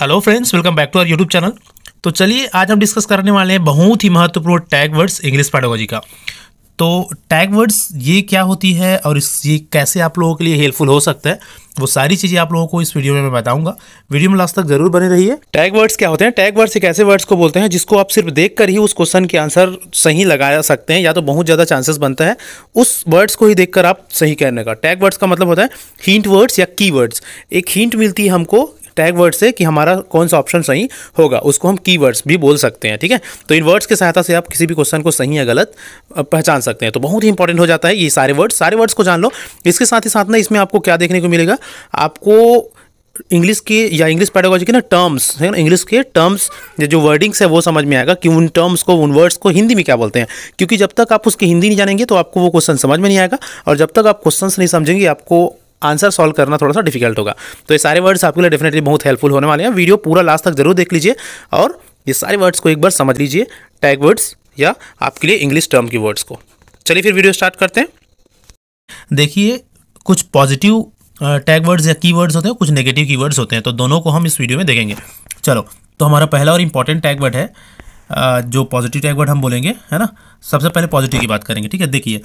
hello friends welcome back to our YouTube channel तो चलिए आज हम डिस्कस करने वाले हैं बहुत ही महत्वपूर्ण टैग वर्ड्स इंग्लिश पैडोलॉजी का तो टैग वर्ड्स ये क्या होती है और इस ये कैसे आप लोगों के लिए हेल्पफुल हो सकता है वो सारी चीज़ें आप लोगों को इस वीडियो में मैं बताऊंगा वीडियो में लास्ट तक जरूर बने रहिए टैग वर्ड्स क्या होते हैं टैग वर्ड्स एक ऐसे वर्ड्स को बोलते हैं जिसको आप सिर्फ देख कर ही उस क्वेश्चन के आंसर सही लगा सकते हैं या तो बहुत ज़्यादा चांसेस बनता है उस वर्ड्स को ही देख आप सही करने का टैग वर्ड्स का मतलब होता है हिंट वर्ड्स या की वर्ड्स एक हिंट मिलती है हमको टैग वर्ड से कि हमारा कौन सा ऑप्शन सही होगा उसको हम की भी बोल सकते हैं ठीक है तो इन वर्ड्स की सहायता से आप किसी भी क्वेश्चन को सही या गलत पहचान सकते हैं तो बहुत ही इंपॉर्टेंट हो जाता है ये सारे वर्ड्स सारे वर्ड्स को जान लो इसके साथ ही साथ ना इसमें आपको क्या देखने को मिलेगा आपको इंग्लिश के या इंग्लिश पैडागोजी के ना टर्म्स है ना इंग्लिश के टर्म्स जो वर्डिंग्स है वो समझ में आएगा कि उन टर्म्स को उन वर्ड्स को हिंदी में क्या बोलते हैं क्योंकि जब तक आप उसकी हिंदी नहीं जानेंगे तो आपको वो क्वेश्चन समझ में नहीं आएगा और जब तक आप क्वेश्चन नहीं समझेंगे आपको आंसर सॉल्व करना थोड़ा सा डिफिकल्ट होगा तो ये सारे वर्ड्स आपके लिए डेफिनेटली बहुत हेल्पफुल होने वाले हैं वीडियो पूरा लास्ट तक जरूर देख लीजिए और ये सारे वर्ड्स को एक बार समझ लीजिए टैग वर्ड्स या आपके लिए इंग्लिश टर्म की वर्ड्स को चलिए फिर वीडियो स्टार्ट करते हैं देखिए कुछ पॉजिटिव टैग वर्ड्स या की वर्ड्स होते हैं कुछ नेगेटिव की वर्ड्स होते हैं तो दोनों को हम इस वीडियो में देखेंगे चलो तो हमारा पहला और इम्पॉर्टेंट टैग वर्ड है जो पॉजिटिव टैग वर्ड हम बोलेंगे है ना सबसे पहले पॉजिटिव की बात करेंगे ठीक है देखिए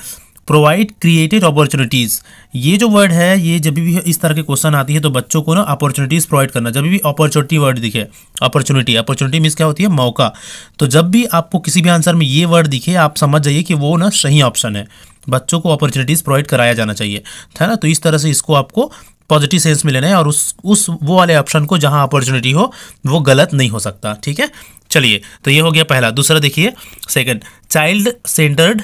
प्रोवाइड क्रिएटेड अपॉर्चुनिटीज़ ये जो वर्ड है ये जब भी इस तरह के क्वेश्चन आती है तो बच्चों को ना अपॉर्चुनिटीज़ प्रोवाइड करना जब भी अपॉर्चुनिटी वर्ड दिखे अपॉर्चुनिटी अपॉर्चुनिटी मीन्स क्या होती है मौका तो जब भी आपको किसी भी आंसर में ये वर्ड दिखे आप समझ जाइए कि वो ना सही ऑप्शन है बच्चों को अपॉर्चुनिटीज़ प्रोवाइड कराया जाना चाहिए था ना तो इस तरह से इसको आपको पॉजिटिव सेंस में लेना है और उस उस वो वाले ऑप्शन को जहां अपॉर्चुनिटी हो वो गलत नहीं हो सकता ठीक है चलिए तो ये हो गया पहला दूसरा देखिए सेकंड चाइल्ड सेंटर्ड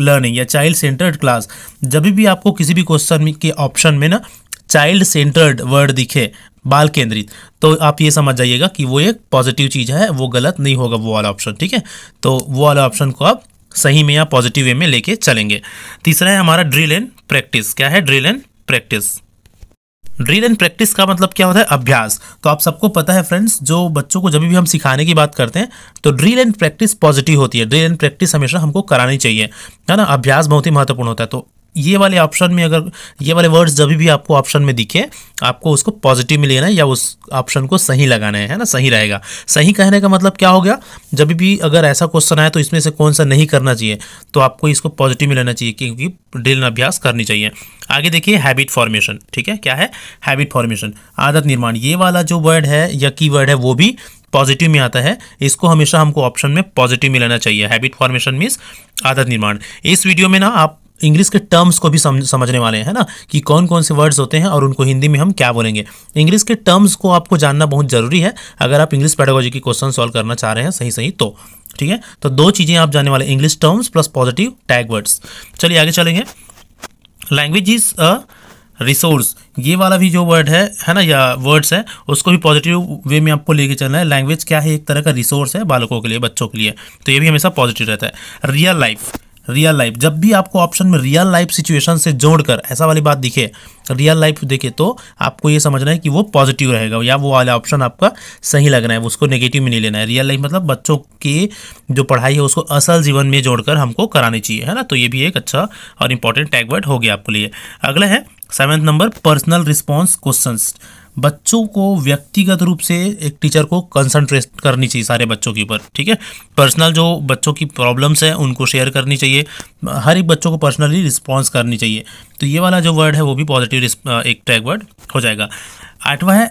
लर्निंग या चाइल्ड सेंटर्ड क्लास जब भी आपको किसी भी क्वेश्चन के ऑप्शन में ना चाइल्ड सेंटर्ड वर्ड दिखे बाल केंद्रित तो आप ये समझ जाइएगा कि वो एक पॉजिटिव चीज़ है वो गलत नहीं होगा वो वाला ऑप्शन ठीक है तो वो वाला ऑप्शन को आप सही में या पॉजिटिव वे में लेके चलेंगे तीसरा है हमारा ड्रिल एंड प्रैक्टिस क्या है drill and practice drill and practice का मतलब क्या होता है अभ्यास तो आप सबको पता है फ्रेंड्स जो बच्चों को जब भी हम सिखाने की बात करते हैं तो ड्रिल एंड प्रैक्टिस पॉजिटिव होती है ड्रिल एंड प्रैक्टिस हमेशा हमको करानी चाहिए है ना अभ्यास बहुत ही महत्वपूर्ण होता है तो ये वाले ऑप्शन में अगर ये वाले वर्ड्स जब भी आपको ऑप्शन में दिखे आपको उसको पॉजिटिव में लेना है या उस ऑप्शन को सही लगाना है है ना सही रहेगा सही कहने का मतलब क्या हो गया जब भी अगर ऐसा क्वेश्चन आए तो इसमें से कौन सा नहीं करना चाहिए तो आपको इसको पॉजिटिव में लेना चाहिए क्योंकि ड्रिल अभ्यास करनी चाहिए आगे देखिए हैबिट फॉर्मेशन ठीक है क्या है हैबिट फॉर्मेशन आदत निर्माण ये वाला जो वर्ड है या की है वो भी पॉजिटिव में आता है इसको हमेशा हमको ऑप्शन में पॉजिटिव में लेना चाहिए हैबिट फॉर्मेशन मीन्स आदत निर्माण इस वीडियो में ना आप इंग्लिश के टर्म्स को भी समझने वाले हैं ना कि कौन कौन से वर्ड्स होते हैं और उनको हिंदी में हम क्या बोलेंगे इंग्लिश के टर्म्स को आपको जानना बहुत ज़रूरी है अगर आप इंग्लिश पैडोलॉजी की क्वेश्चन सॉल्व करना चाह रहे हैं सही सही तो ठीक है तो दो चीज़ें आप जानने वाले English terms plus positive tag words चलिए आगे चलेंगे लैंग्वेज इज़ अ रिसोर्स ये वाला भी जो वर्ड है है ना या वर्ड्स है उसको भी पॉजिटिव वे में आपको लेके चलना है लैंग्वेज क्या है एक तरह का रिसोर्स है बालकों के लिए बच्चों के लिए तो ये भी हमेशा पॉजिटिव रहता है रियल लाइफ रियल लाइफ जब भी आपको ऑप्शन में रियल लाइफ सिचुएशन से जोड़कर ऐसा वाली बात दिखे रियल लाइफ देखे तो आपको ये समझना है कि वो पॉजिटिव रहेगा या वो वाला ऑप्शन आपका सही लगना है उसको नेगेटिव में नहीं लेना है रियल लाइफ मतलब बच्चों की जो पढ़ाई है उसको असल जीवन में जोड़कर हमको करानी चाहिए है ना तो ये भी एक अच्छा और इंपॉर्टेंट टैगवर्ड हो गया आपके लिए अगला है seventh number personal response question बच्चों को व्यक्तिगत रूप से एक टीचर को कंसंट्रेट करनी चाहिए सारे बच्चों के ऊपर ठीक है पर्सनल जो बच्चों की प्रॉब्लम्स हैं उनको शेयर करनी चाहिए हर एक बच्चों को पर्सनली रिस्पॉन्स करनी चाहिए तो ये वाला जो वर्ड है वो भी पॉजिटिव एक टैग वर्ड हो जाएगा आठवा है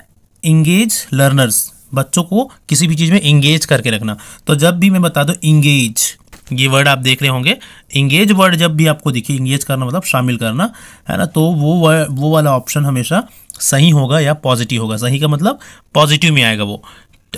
इंगेज लर्नर्स बच्चों को किसी भी चीज़ में इंगेज करके रखना तो जब भी मैं बता दूँ इंगेज ये वर्ड आप देख रहे होंगे इंगेज वर्ड जब भी आपको दिखे इंगेज करना मतलब शामिल करना है ना तो वो वो वाला ऑप्शन हमेशा सही होगा या पॉजिटिव होगा सही का मतलब पॉजिटिव में आएगा वो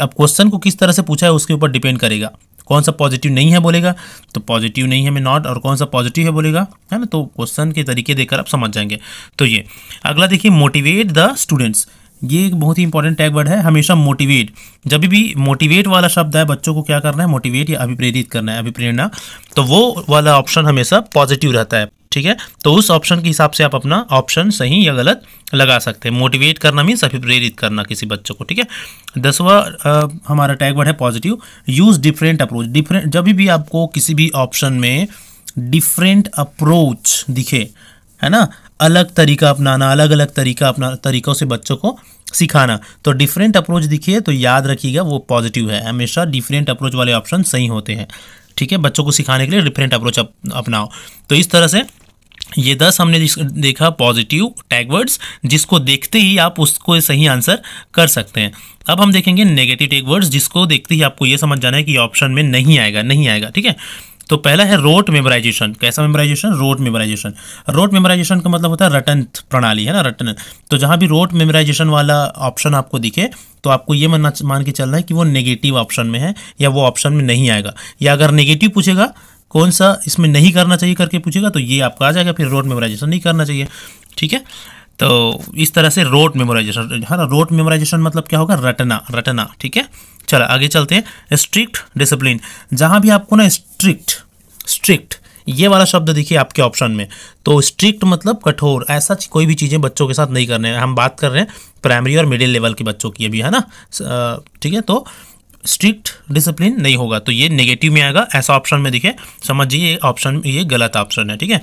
अब क्वेश्चन को किस तरह से पूछा है उसके ऊपर डिपेंड करेगा कौन सा पॉजिटिव नहीं है बोलेगा तो पॉजिटिव नहीं है मैं नॉट और कौन सा पॉजिटिव है बोलेगा है ना तो क्वेश्चन के तरीके देखकर आप समझ जाएंगे तो ये अगला देखिए मोटिवेट द स्टूडेंट्स ये एक बहुत ही इंपॉर्टेंट टैग वर्ड है हमेशा मोटिवेट जब भी मोटिवेट वाला शब्द है बच्चों को क्या करना है मोटिवेट या अभिप्रेरित करना है अभिप्रेरणा तो वो वाला ऑप्शन हमेशा पॉजिटिव रहता है ठीक है तो उस ऑप्शन के हिसाब से आप अपना ऑप्शन सही या गलत लगा सकते हैं मोटिवेट करना मीन्स अभिप्रेरित करना किसी बच्चों को ठीक है दसवा हमारा टैग वर्ड है positive use different approach different जब भी आपको किसी भी ऑप्शन में डिफरेंट अप्रोच दिखे है ना अलग तरीका अपनाना अलग अलग तरीका अपना तरीकों से बच्चों को सिखाना तो डिफरेंट अप्रोच दिखिए तो याद रखिएगा वो पॉजिटिव है हमेशा डिफरेंट अप्रोच वाले ऑप्शन सही होते हैं ठीक है बच्चों को सिखाने के लिए डिफरेंट अप्रोच अपनाओ तो इस तरह से ये दस हमने देखा पॉजिटिव टैगवर्ड्स जिसको देखते ही आप उसको सही आंसर कर सकते हैं अब हम देखेंगे नेगेटिव टैगवर्ड्स जिसको देखते ही आपको ये समझ जाना है कि ऑप्शन में नहीं आएगा नहीं आएगा ठीक है तो पहला है रोट मेमोराइजेशन कैसा memorisation rote memorisation rote memorisation का मतलब होता है रटन प्रणाली है ना रटन तो जहां भी रोट मेमोराइजेशन वाला ऑप्शन आपको दिखे तो आपको ये मानना मान के चलना है कि वो नेगेटिव ऑप्शन में है या वो ऑप्शन में नहीं आएगा या अगर नेगेटिव पूछेगा कौन सा इसमें नहीं करना चाहिए करके पूछेगा तो ये आपका आ जाएगा फिर रोट मेमोराइजेशन नहीं करना चाहिए ठीक है तो इस तरह से रोट मेमोराइजेशन है ना रोट मेमोराइजेशन मतलब क्या होगा रटना रटना ठीक है चला आगे चलते हैं स्ट्रिक्ट डिसिप्लिन जहाँ भी आपको ना स्ट्रिक्ट स्ट्रिक्ट ये वाला शब्द देखिए आपके ऑप्शन में तो स्ट्रिक्ट मतलब कठोर ऐसा कोई भी चीज़ें बच्चों के साथ नहीं करने हैं हम बात कर रहे हैं प्राइमरी और मिडिल लेवल के बच्चों की अभी है ना ठीक है तो स्ट्रिक्ट डिसिप्लिन नहीं होगा तो ये नेगेटिव में आएगा ऐसा ऑप्शन में देखिए समझिए ये ऑप्शन ये गलत ऑप्शन है ठीक है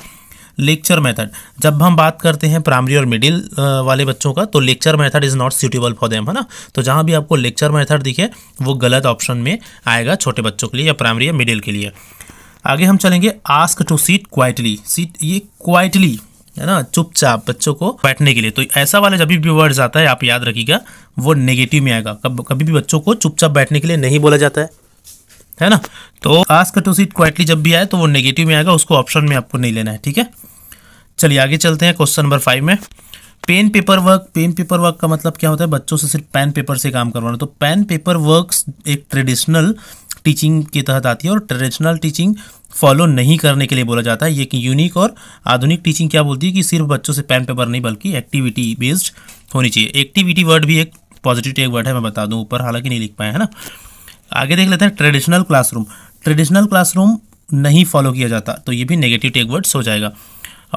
लेक्चर मेथड जब हम बात करते हैं प्राइमरी और मिडिल वाले बच्चों का तो lecture method is not suitable for them है ना तो जहाँ भी आपको लेक्चर मेथड दिखे वो गलत ऑप्शन में आएगा छोटे बच्चों के लिए या प्राइमरी या मिडिल के लिए आगे हम चलेंगे ask to sit quietly sit ये क्वाइटली है ना चुपचाप बच्चों को बैठने के लिए तो ऐसा वाला जब भी वर्ड्स आता है आप याद रखिएगा वो नेगेटिव में आएगा कब कभी भी बच्चों को चुपचाप बैठने के लिए नहीं बोला जाता है है ना तो आस्क टू सीट क्वाइटली जब भी आए तो वो नेगेटिव में आएगा उसको ऑप्शन में आपको नहीं लेना है ठीक है चलिए आगे चलते हैं क्वेश्चन नंबर फाइव में pen paper work pen paper work का मतलब क्या होता है बच्चों से सिर्फ पेन पेपर से काम करवाना तो पेन पेपर वर्क एक ट्रेडिशनल टीचिंग के तहत आती है और ट्रेडिशनल टीचिंग फॉलो नहीं करने के लिए बोला जाता है ये कि यूनिक और आधुनिक टीचिंग क्या बोलती है कि सिर्फ बच्चों से पेन पेपर नहीं बल्कि एक्टिविटी बेस्ड होनी चाहिए एक्टिविटी वर्ड भी एक पॉजिटिव एक वर्ड है मैं बता दूं ऊपर हालांकि नहीं लिख पाए है ना आगे देख लेते हैं ट्रेडिशनल क्लासरूम ट्रेडिशनल क्लासरूम नहीं फॉलो किया जाता तो ये भी नेगेटिव टेक वर्ड्स हो जाएगा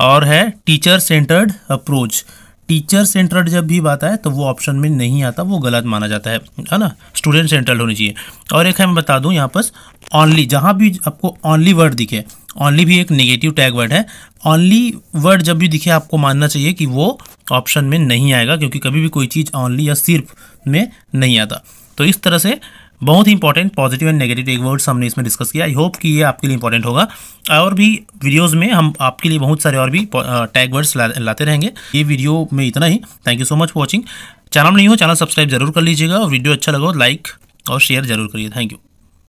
और है teacher centred approach teacher centred जब भी बात आए तो वो ऑप्शन में नहीं आता वो गलत माना जाता है है ना स्टूडेंट सेंटर्ड होनी चाहिए और एक है मैं बता दूं यहाँ पर ऑनली जहाँ भी आपको ऑनली वर्ड दिखे ऑनली भी एक नेगेटिव टैग वर्ड है ऑनली वर्ड जब भी दिखे आपको मानना चाहिए कि वो ऑप्शन में नहीं आएगा क्योंकि कभी भी कोई चीज़ ऑनली या सिर्फ में नहीं आता तो इस तरह से बहुत ही इंपॉर्टेंट पॉजिटिव एंड नेगेटिव एक वर्ड्स हमने इसमें डिस्कस किया आई होप कि ये आपके लिए इंपॉर्टेंट होगा और भी वीडियोज़ में हम आपके लिए बहुत सारे और भी टैग uh, वर्ड्स ला, लाते रहेंगे ये वीडियो में इतना ही thank you so much watching channel नहीं हो चैनल सब्सक्राइब जरूर कर लीजिएगा और वीडियो अच्छा लगा लाइक और शेयर जरूर करिए थैंक यू